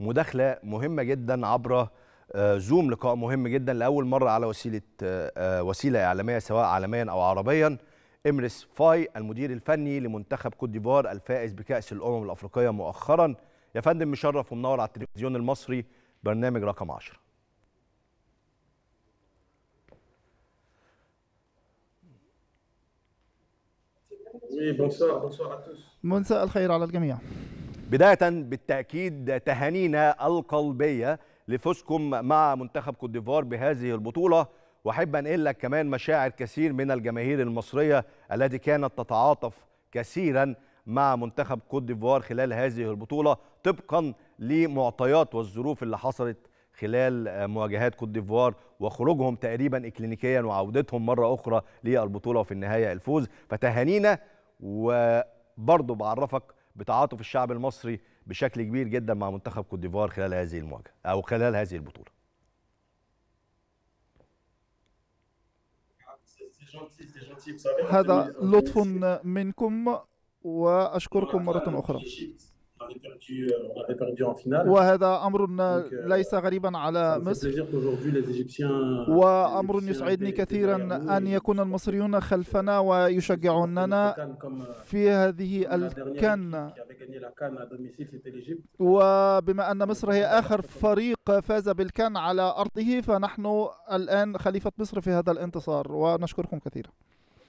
مداخله مهمه جدا عبر زوم آه، لقاء مهم جدا لاول مره على وسيله آه، آه، وسيله اعلاميه سواء عالميا او عربيا إمرس فاي المدير الفني لمنتخب كوت ديفوار الفائز بكاس الامم الافريقيه مؤخرا يا فندم مشرف ومنور على التلفزيون المصري برنامج رقم 10 مساء الخير على الجميع بداية بالتأكيد تهانينا القلبية لفوزكم مع منتخب كوت ديفوار بهذه البطولة وأحب أنقل لك كمان مشاعر كثير من الجماهير المصرية التي كانت تتعاطف كثيرا مع منتخب كوت ديفوار خلال هذه البطولة طبقا لمعطيات والظروف اللي حصلت خلال مواجهات كوت ديفوار وخروجهم تقريبا اكلينيكيا وعودتهم مرة أخرى للبطولة وفي النهاية الفوز فتهانينا وبرضه بعرفك بتعاطف الشعب المصري بشكل كبير جدا مع منتخب كوت ديفوار خلال هذه المواجهه او خلال هذه البطوله هذا لطف منكم واشكركم مره اخرى Euh, وهذا أمر euh, ليس غريبا على مصر وأمر يسعدني كثيرا أن يكون المصريون خلفنا ويشجعوننا euh, في هذه الكن وبما أن مصر هي آخر فريق فاز بالكن على أرضه فنحن الآن خليفة مصر في هذا الانتصار ونشكركم كثيرا